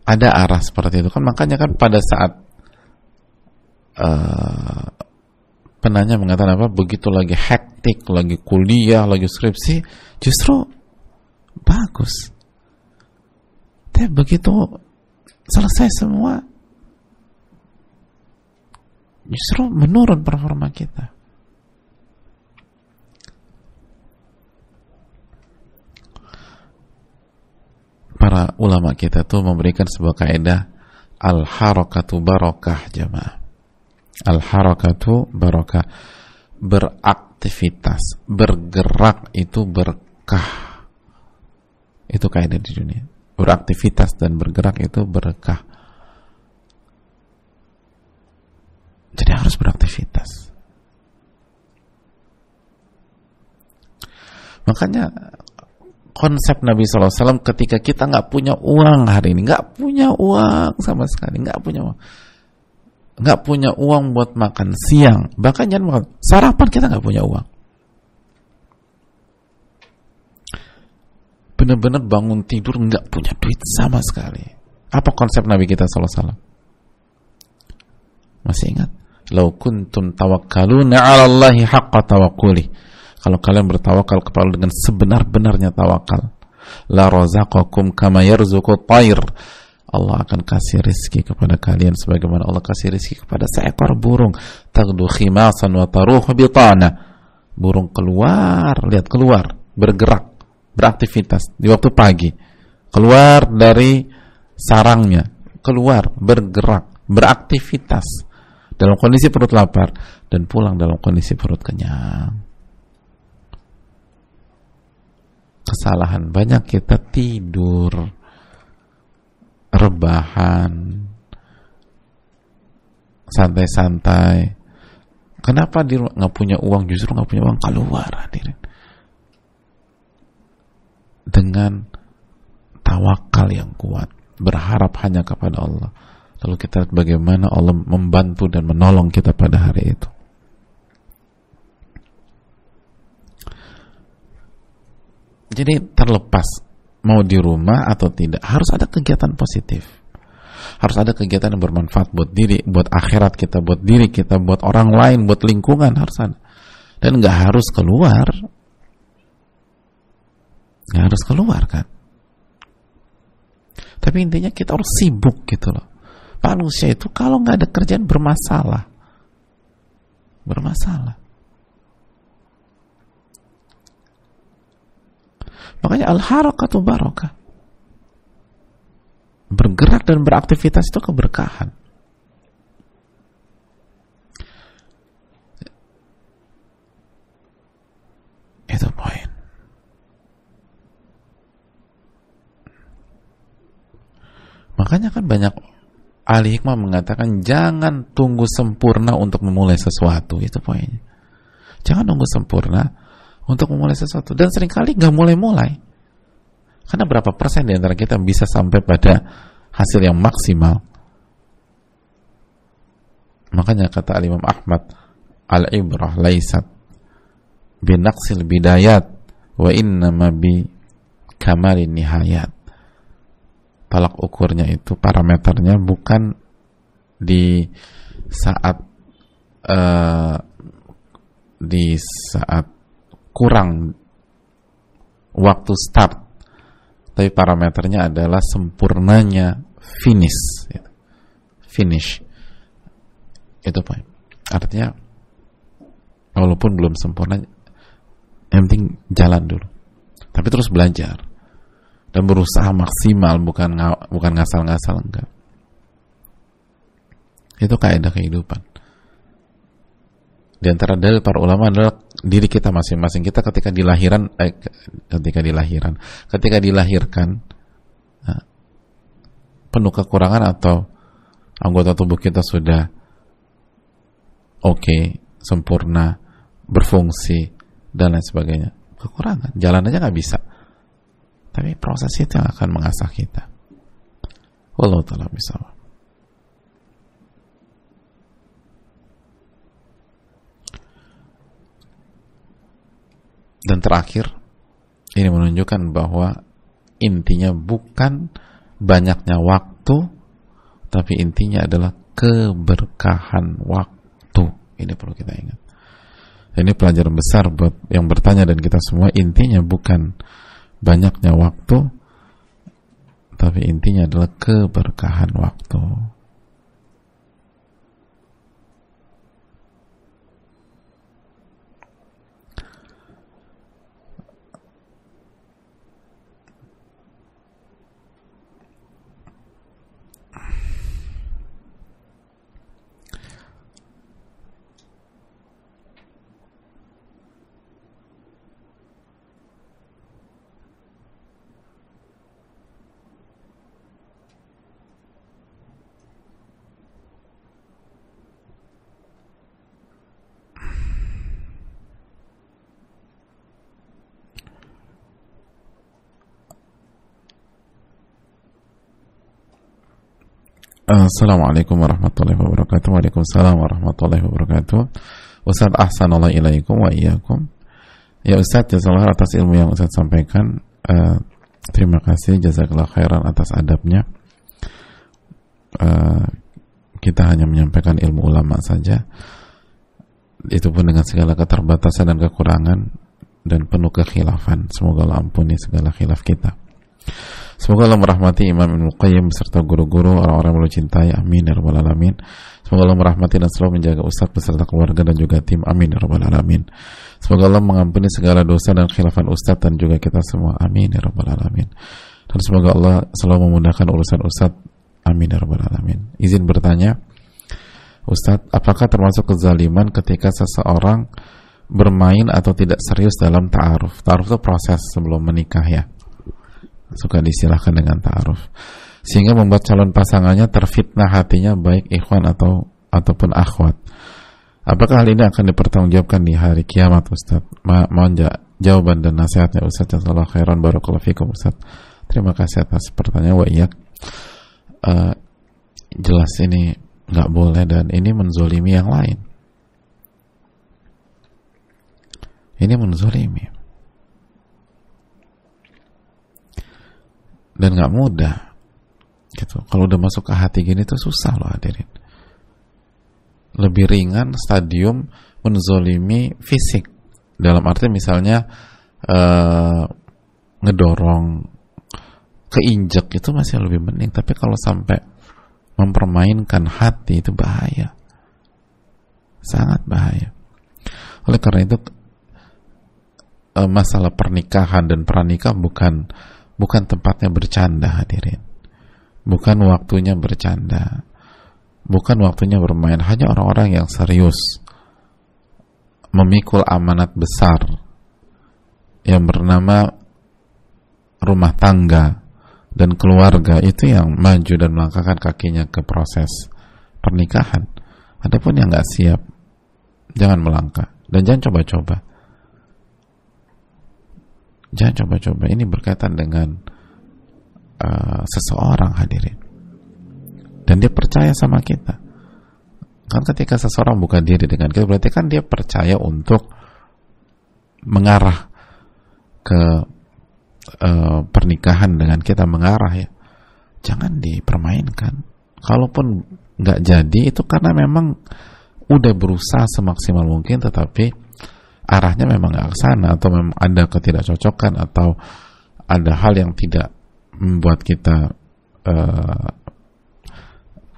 ada arah seperti itu kan makanya kan pada saat uh, penanya mengatakan apa begitu lagi hektik lagi kuliah lagi skripsi justru bagus. Tapi begitu selesai semua, justru menurun performa kita. Para ulama kita tuh memberikan sebuah kaidah al-harakatu barokah jamaah. Al-harakatu barokah beraktivitas, bergerak itu berkah itu kaidah di dunia beraktivitas dan bergerak itu berkah jadi harus beraktivitas makanya konsep Nabi SAW ketika kita nggak punya uang hari ini nggak punya uang sama sekali nggak punya uang nggak punya uang buat makan siang bahkan jangan makan sarapan kita nggak punya uang benar-benar bangun tidur nggak punya duit sama sekali. Apa konsep Nabi kita SAW? Masih ingat? Lau kuntum tawakkaluna ala Allahi haqqa tawakuli. Kalau kalian bertawakal kepada dengan sebenar-benarnya tawakal. La razaqakum kama yarzuqu tair. Allah akan kasih rezeki kepada kalian sebagaimana Allah kasih rezeki kepada seekor burung. Tagdu khimasan wa taruhu bitana. Burung keluar, lihat keluar, bergerak beraktivitas di waktu pagi. Keluar dari sarangnya, keluar, bergerak, beraktivitas dalam kondisi perut lapar dan pulang dalam kondisi perut kenyang. Kesalahan banyak kita tidur, rebahan, santai-santai. Kenapa di nggak punya uang justru nggak punya uang keluar hadirin dengan tawakal yang kuat, berharap hanya kepada Allah. Lalu kita lihat bagaimana Allah membantu dan menolong kita pada hari itu. Jadi terlepas mau di rumah atau tidak, harus ada kegiatan positif. Harus ada kegiatan yang bermanfaat buat diri, buat akhirat kita, buat diri kita, buat orang lain, buat lingkungan harus ada. Dan nggak harus keluar, harus keluar kan tapi intinya kita harus sibuk gitu loh manusia itu kalau nggak ada kerjaan bermasalah bermasalah makanya al harakatu barokah bergerak dan beraktivitas itu keberkahan itu poin Makanya kan banyak ahli hikmah mengatakan jangan tunggu sempurna untuk memulai sesuatu. Itu poinnya. Jangan tunggu sempurna untuk memulai sesuatu. Dan seringkali nggak mulai-mulai. Karena berapa persen di antara kita bisa sampai pada hasil yang maksimal. Makanya kata Al Imam Ahmad, al-ibrah laisat binaksil bidayat wa inna bi kamarin nihayat tolak ukurnya itu parameternya bukan di saat uh, di saat kurang waktu start, tapi parameternya adalah sempurnanya finish. Ya. Finish itu poin. Artinya walaupun belum sempurna, yang penting jalan dulu. Tapi terus belajar dan berusaha maksimal bukan bukan ngasal-ngasal enggak itu kaidah kehidupan di antara dalil para ulama adalah diri kita masing-masing kita ketika dilahiran eh, ketika dilahiran ketika dilahirkan eh, penuh kekurangan atau anggota tubuh kita sudah oke okay, sempurna berfungsi dan lain sebagainya kekurangan jalan aja nggak bisa tapi proses itu yang akan mengasah kita. Wallahu ta'ala bisawab. Dan terakhir, ini menunjukkan bahwa intinya bukan banyaknya waktu, tapi intinya adalah keberkahan waktu. Ini perlu kita ingat. Ini pelajaran besar buat yang bertanya dan kita semua. Intinya bukan banyaknya waktu tapi intinya adalah keberkahan waktu Eh, Assalamualaikum warahmatullahi wabarakatuh Waalaikumsalam warahmatullahi wabarakatuh Ustaz Allah ilaikum wa iyakum Ya Ustaz, jazakallah atas ilmu yang Ustaz sampaikan uh, Terima kasih jazakallah khairan atas adabnya uh, Kita hanya menyampaikan ilmu ulama saja Itu pun dengan segala keterbatasan dan kekurangan Dan penuh kekhilafan Semoga Allah ampuni segala khilaf kita Semoga Allah merahmati Imam Ibnu Qayyim beserta guru-guru orang-orang yang cintai. Amin ya rabbal alamin. Semoga Allah merahmati dan selalu menjaga ustaz beserta keluarga dan juga tim. Amin ya rabbal alamin. Semoga Allah mengampuni segala dosa dan khilafan ustaz dan juga kita semua. Amin ya rabbal alamin. Dan semoga Allah selalu memudahkan urusan ustaz. Amin ya rabbal alamin. Izin bertanya, Ustadz, apakah termasuk kezaliman ketika seseorang bermain atau tidak serius dalam ta'aruf? Ta'aruf itu proses sebelum menikah ya suka disilahkan dengan ta'aruf sehingga membuat calon pasangannya terfitnah hatinya baik ikhwan atau ataupun akhwat apakah hal ini akan dipertanggungjawabkan di hari kiamat Ustaz Ma mohon jawaban dan nasihatnya Ustaz Jazakallah khairan barakallahu fikum Ustaz terima kasih atas pertanyaan wa iyak uh, eh, jelas ini nggak boleh dan ini menzolimi yang lain ini menzolimi dan nggak mudah gitu kalau udah masuk ke hati gini tuh susah loh hadirin lebih ringan stadium menzolimi fisik dalam arti misalnya eh, ngedorong keinjek itu masih lebih mending tapi kalau sampai mempermainkan hati itu bahaya sangat bahaya oleh karena itu eh, masalah pernikahan dan pernikah bukan bukan tempatnya bercanda hadirin bukan waktunya bercanda bukan waktunya bermain hanya orang-orang yang serius memikul amanat besar yang bernama rumah tangga dan keluarga itu yang maju dan melangkahkan kakinya ke proses pernikahan adapun yang nggak siap jangan melangkah dan jangan coba-coba Jangan coba-coba. Ini berkaitan dengan uh, seseorang hadirin. Dan dia percaya sama kita. Kan ketika seseorang buka diri dengan kita, berarti kan dia percaya untuk mengarah ke uh, pernikahan dengan kita mengarah ya. Jangan dipermainkan. Kalaupun nggak jadi itu karena memang udah berusaha semaksimal mungkin tetapi arahnya memang nggak ke sana atau memang ada ketidakcocokan atau ada hal yang tidak membuat kita uh,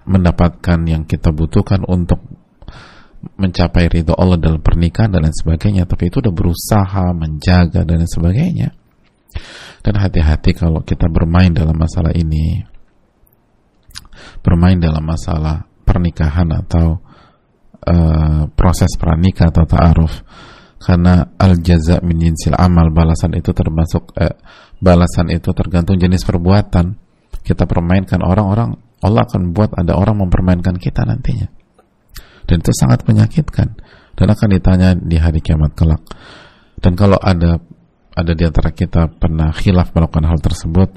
mendapatkan yang kita butuhkan untuk mencapai ridho Allah dalam pernikahan dan lain sebagainya tapi itu udah berusaha menjaga dan lain sebagainya dan hati-hati kalau kita bermain dalam masalah ini bermain dalam masalah pernikahan atau uh, proses pernikahan atau ta'aruf karena al jaza min jinsil amal balasan itu termasuk eh, balasan itu tergantung jenis perbuatan kita permainkan orang-orang Allah akan buat ada orang mempermainkan kita nantinya dan itu sangat menyakitkan dan akan ditanya di hari kiamat kelak dan kalau ada ada di antara kita pernah khilaf melakukan hal tersebut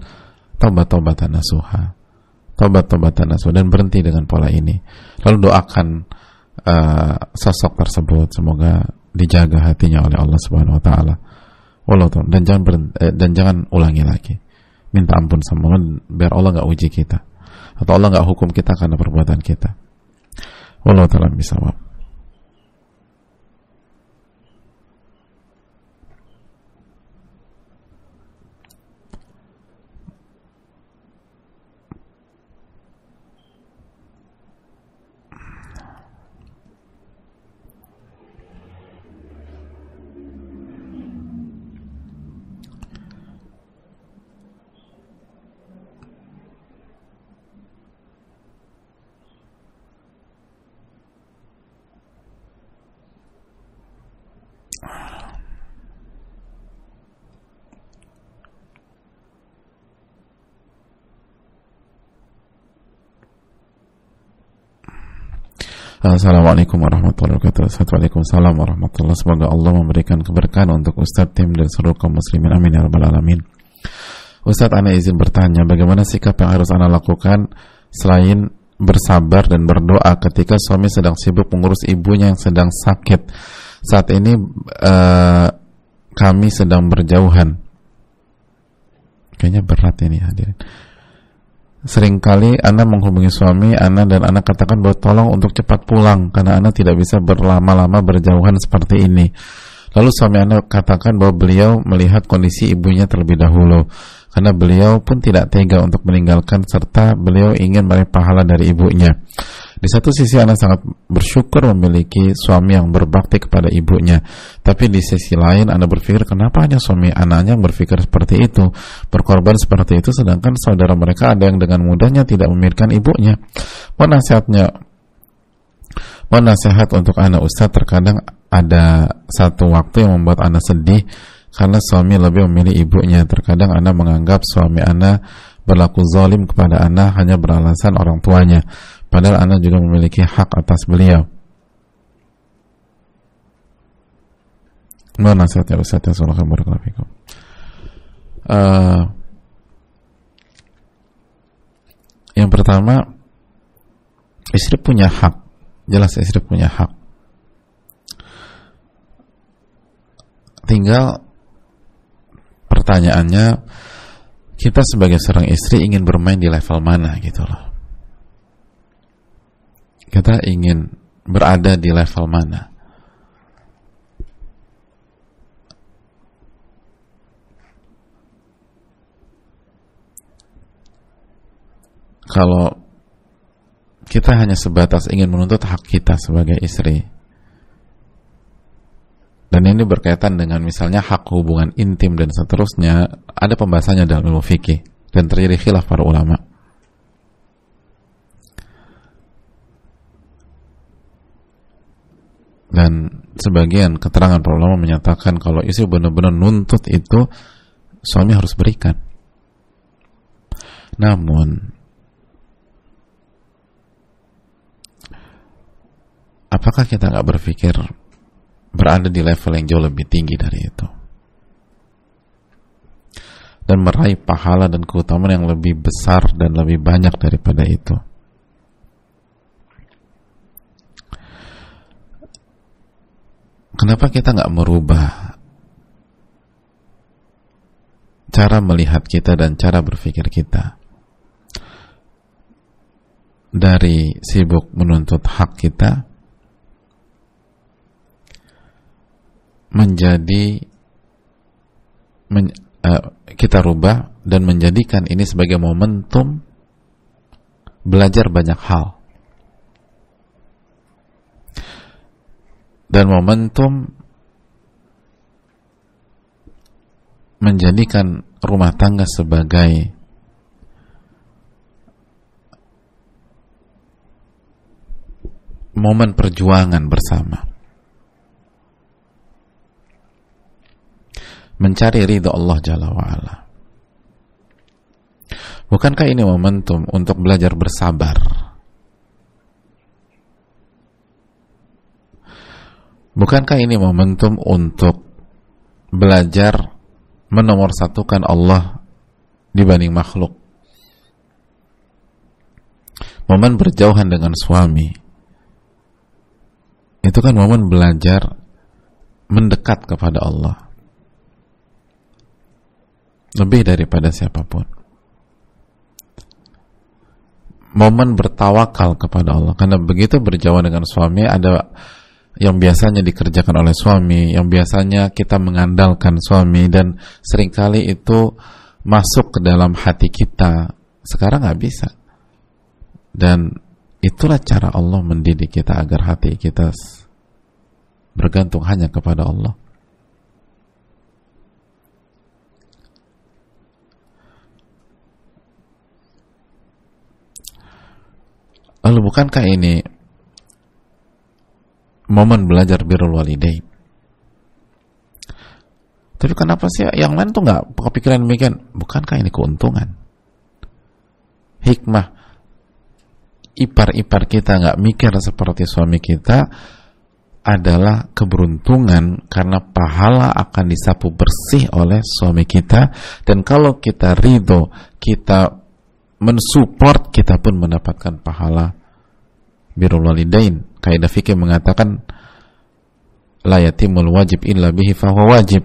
taubat taubat nasuha taubat taubat nasuha dan berhenti dengan pola ini lalu doakan uh, sosok tersebut semoga dijaga hatinya oleh Allah Subhanahu wa taala. dan jangan ber, eh, dan jangan ulangi lagi. Minta ampun sama Allah biar Allah nggak uji kita atau Allah nggak hukum kita karena perbuatan kita. Wallahu taala bisawab. Eh, Assalamualaikum warahmatullahi wabarakatuh Assalamualaikum warahmatullahi wabarakatuh Semoga Allah memberikan keberkahan untuk Ustadz Tim dan seluruh kaum muslimin Amin ya rabbal alamin Ustadz Ana izin bertanya Bagaimana sikap yang harus Ana lakukan Selain bersabar dan berdoa ketika suami sedang sibuk mengurus ibunya yang sedang sakit. Saat ini uh, kami sedang berjauhan. Kayaknya berat ini hadirin seringkali Anda menghubungi suami Anda dan Anda katakan bahwa tolong untuk cepat pulang karena Anda tidak bisa berlama-lama berjauhan seperti ini. Lalu suami Anda katakan bahwa beliau melihat kondisi ibunya terlebih dahulu karena beliau pun tidak tega untuk meninggalkan serta beliau ingin meraih pahala dari ibunya. Di satu sisi anak sangat bersyukur memiliki suami yang berbakti kepada ibunya. Tapi di sisi lain anak berpikir kenapa hanya suami anaknya yang berpikir seperti itu, berkorban seperti itu sedangkan saudara mereka ada yang dengan mudahnya tidak memikirkan ibunya. Penasihatnya Penasihat Mana untuk anak ustadz terkadang ada satu waktu yang membuat anak sedih karena suami lebih memilih ibunya. Terkadang anak menganggap suami anak berlaku zalim kepada anak hanya beralasan orang tuanya. Padahal Anda juga memiliki hak atas beliau. Mana nasihatnya Ustaz yang Assalamualaikum kabar Yang pertama, istri punya hak. Jelas istri punya hak. Tinggal pertanyaannya, kita sebagai seorang istri ingin bermain di level mana gitu loh kita ingin berada di level mana kalau kita hanya sebatas ingin menuntut hak kita sebagai istri dan ini berkaitan dengan misalnya hak hubungan intim dan seterusnya ada pembahasannya dalam ilmu fikih dan terjadi khilaf para ulama' dan sebagian keterangan para ulama menyatakan kalau istri benar-benar nuntut itu suami harus berikan. Namun apakah kita nggak berpikir berada di level yang jauh lebih tinggi dari itu dan meraih pahala dan keutamaan yang lebih besar dan lebih banyak daripada itu Kenapa kita nggak merubah cara melihat kita dan cara berpikir kita dari sibuk menuntut hak kita menjadi men, uh, kita rubah dan menjadikan ini sebagai momentum belajar banyak hal dan momentum menjadikan rumah tangga sebagai momen perjuangan bersama. Mencari ridho Allah Jalla wa'ala. Bukankah ini momentum untuk belajar bersabar? Bukankah ini momentum untuk belajar menomorsatukan Allah dibanding makhluk? Momen berjauhan dengan suami itu kan momen belajar mendekat kepada Allah lebih daripada siapapun. Momen bertawakal kepada Allah karena begitu berjauhan dengan suami ada yang biasanya dikerjakan oleh suami, yang biasanya kita mengandalkan suami dan seringkali itu masuk ke dalam hati kita. Sekarang nggak bisa. Dan itulah cara Allah mendidik kita agar hati kita bergantung hanya kepada Allah. Lalu bukankah ini momen belajar birrul walidain. Tapi kenapa sih yang lain tuh nggak kepikiran demikian? Bukankah ini keuntungan? Hikmah ipar-ipar kita nggak mikir seperti suami kita adalah keberuntungan karena pahala akan disapu bersih oleh suami kita dan kalau kita ridho kita mensupport kita pun mendapatkan pahala birul walidain kaidah fikih mengatakan la yatimul wajib illa bihi fahuwa wajib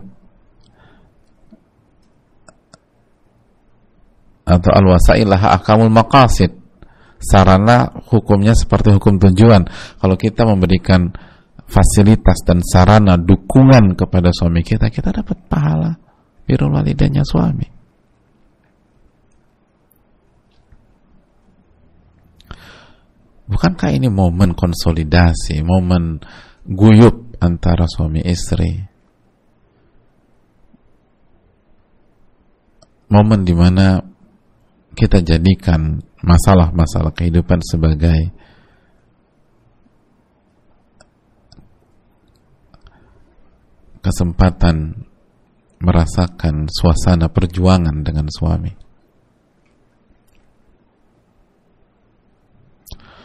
atau al wasailah akamul makasid sarana hukumnya seperti hukum tujuan kalau kita memberikan fasilitas dan sarana dukungan kepada suami kita kita dapat pahala birul walidanya suami Bukankah ini momen konsolidasi, momen guyup antara suami istri? Momen dimana kita jadikan masalah-masalah kehidupan sebagai kesempatan merasakan suasana perjuangan dengan suami.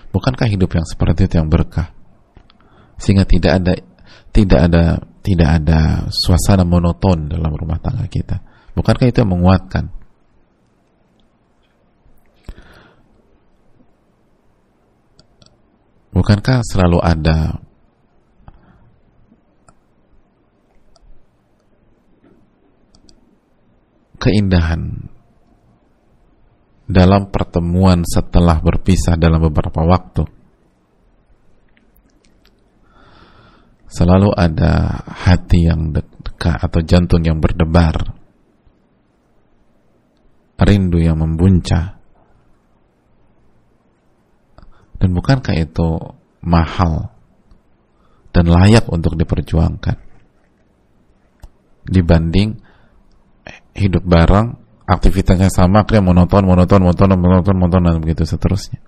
Bukankah hidup yang seperti itu yang berkah? Sehingga tidak ada tidak ada tidak ada suasana monoton dalam rumah tangga kita. Bukankah itu yang menguatkan? Bukankah selalu ada keindahan dalam pertemuan setelah berpisah dalam beberapa waktu. Selalu ada hati yang dekat atau jantung yang berdebar. Rindu yang membuncah. Dan bukankah itu mahal dan layak untuk diperjuangkan? Dibanding hidup bareng aktivitasnya sama kayak monoton monoton monoton monoton monoton dan begitu seterusnya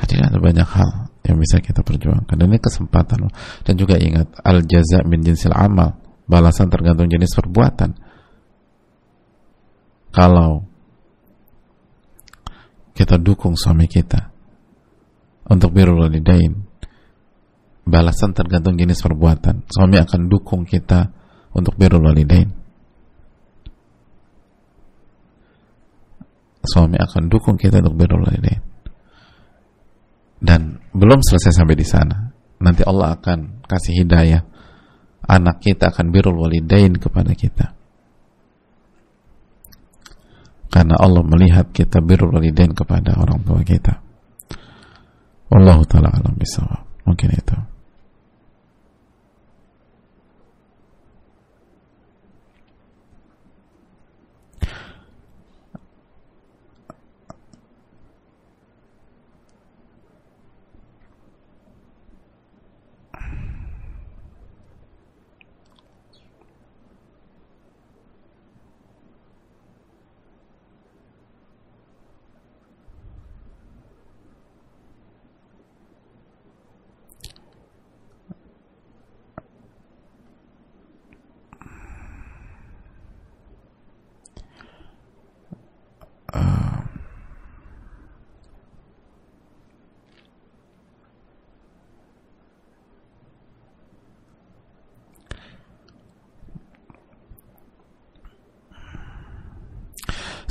hadirin ada banyak hal yang bisa kita perjuangkan dan ini kesempatan dan juga ingat al jaza min jinsil amal balasan tergantung jenis perbuatan kalau kita dukung suami kita untuk birrul walidain balasan tergantung jenis perbuatan suami akan dukung kita untuk birrul walidain suami akan dukung kita untuk birrul ini. Dan belum selesai sampai di sana. Nanti Allah akan kasih hidayah. Anak kita akan birul walidain kepada kita. Karena Allah melihat kita birul walidain kepada orang tua kita. Allah taala alam bisawab. Mungkin itu.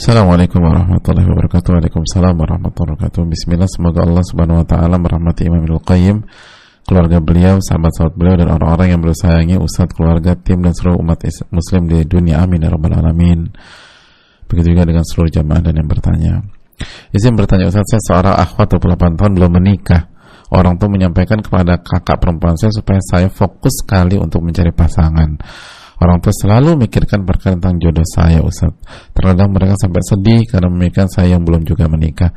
Assalamualaikum warahmatullahi wabarakatuh Waalaikumsalam warahmatullahi wabarakatuh Bismillah semoga Allah subhanahu wa ta'ala merahmati Imam Ibnu Qayyim keluarga beliau, sahabat-sahabat beliau dan orang-orang yang beliau sayangi, ustadz, keluarga, tim dan seluruh umat muslim di dunia amin ya rabbal alamin begitu juga dengan seluruh jamaah dan yang bertanya izin bertanya Ustaz, saya seorang akhwat 28 tahun belum menikah orang tua menyampaikan kepada kakak perempuan saya supaya saya fokus sekali untuk mencari pasangan Orang tua selalu mikirkan perkara tentang jodoh saya, Ustaz. Terkadang mereka sampai sedih karena memikirkan saya yang belum juga menikah.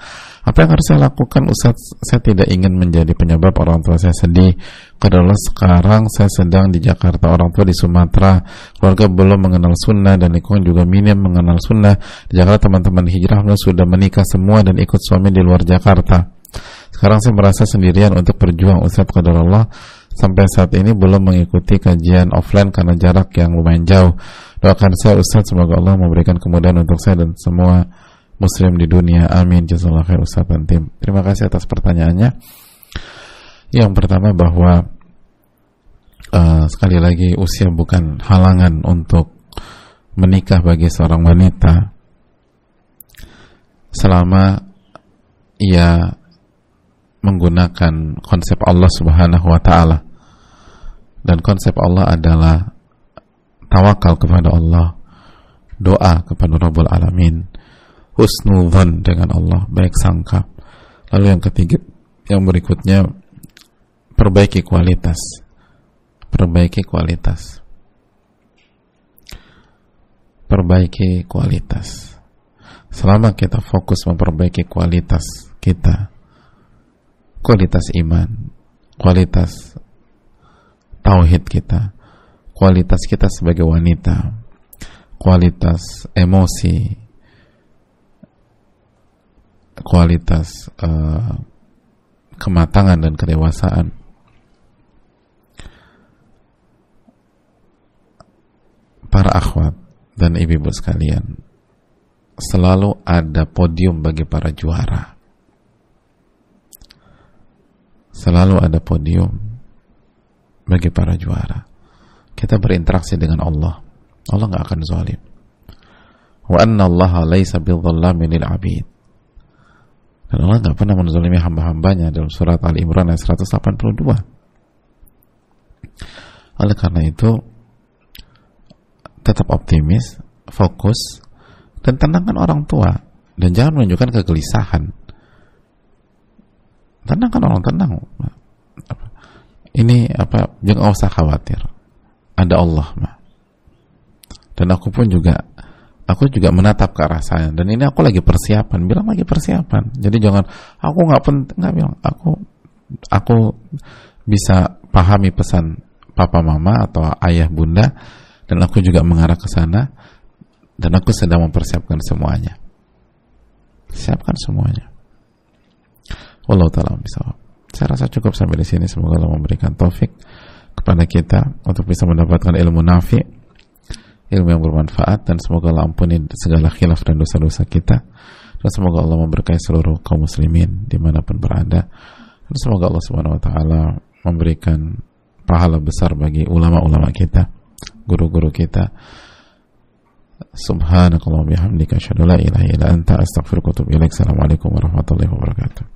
Apa yang harus saya lakukan, Ustaz? Saya tidak ingin menjadi penyebab orang tua saya sedih. Karena sekarang saya sedang di Jakarta, orang tua di Sumatera. Keluarga belum mengenal sunnah dan lingkungan juga minim mengenal sunnah. Di Jakarta teman-teman hijrah sudah menikah semua dan ikut suami di luar Jakarta. Sekarang saya merasa sendirian untuk berjuang Ustaz Qadarullah sampai saat ini belum mengikuti kajian offline karena jarak yang lumayan jauh. Doakan saya Ustaz semoga Allah memberikan kemudahan untuk saya dan semua muslim di dunia. Amin. Jazakallahu khair Ustaz dan tim. Terima kasih atas pertanyaannya. Yang pertama bahwa uh, sekali lagi usia bukan halangan untuk menikah bagi seorang wanita selama ia menggunakan konsep Allah Subhanahu wa taala dan konsep Allah adalah tawakal kepada Allah doa kepada Rabbul Alamin husnul dengan Allah baik sangka lalu yang ketiga yang berikutnya perbaiki kualitas perbaiki kualitas perbaiki kualitas selama kita fokus memperbaiki kualitas kita kualitas iman kualitas tauhid kita, kualitas kita sebagai wanita, kualitas emosi, kualitas uh, kematangan dan kedewasaan. Para akhwat dan ibu-ibu sekalian, selalu ada podium bagi para juara. Selalu ada podium bagi para juara. Kita berinteraksi dengan Allah. Allah nggak akan zalim. Wa anna Allah laisa bidzallamin lil abid. Dan Allah nggak pernah menzalimi hamba-hambanya dalam surat Al Imran ayat 182. Oleh karena itu tetap optimis, fokus, dan tenangkan orang tua dan jangan menunjukkan kegelisahan. Tenangkan orang tenang ini apa jangan usah khawatir ada Allah ma. dan aku pun juga aku juga menatap ke arah saya. dan ini aku lagi persiapan bilang lagi persiapan jadi jangan aku nggak penting nggak bilang aku aku bisa pahami pesan papa mama atau ayah bunda dan aku juga mengarah ke sana dan aku sedang mempersiapkan semuanya siapkan semuanya Allah taala bisa saya rasa cukup sampai di sini. Semoga Allah memberikan taufik kepada kita untuk bisa mendapatkan ilmu nafi, ilmu yang bermanfaat dan semoga Allah ampuni segala khilaf dan dosa-dosa kita. Dan semoga Allah memberkahi seluruh kaum muslimin dimanapun berada. Dan semoga Allah Subhanahu wa taala memberikan pahala besar bagi ulama-ulama kita, guru-guru kita. Subhanakallah bihamdika asyhadu an la ilaha illa anta astaghfiruka wa atubu ilaik. Assalamualaikum warahmatullahi wabarakatuh.